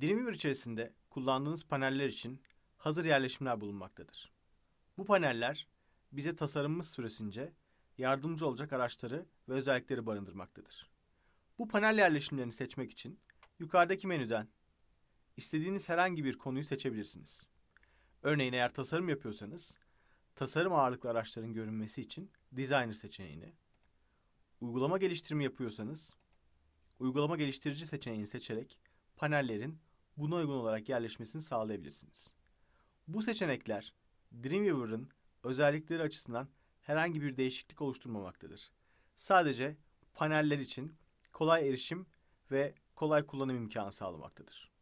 Dreamweaver içerisinde kullandığınız paneller için hazır yerleşimler bulunmaktadır. Bu paneller bize tasarımımız süresince yardımcı olacak araçları ve özellikleri barındırmaktadır. Bu panel yerleşimlerini seçmek için yukarıdaki menüden istediğiniz herhangi bir konuyu seçebilirsiniz. Örneğin eğer tasarım yapıyorsanız, tasarım ağırlıklı araçların görünmesi için Designer seçeneğini, uygulama geliştirme yapıyorsanız, uygulama geliştirici seçeneğini seçerek panellerin buna uygun olarak yerleşmesini sağlayabilirsiniz. Bu seçenekler Dreamweaver'ın özellikleri açısından herhangi bir değişiklik oluşturmamaktadır. Sadece paneller için kolay erişim ve kolay kullanım imkanı sağlamaktadır.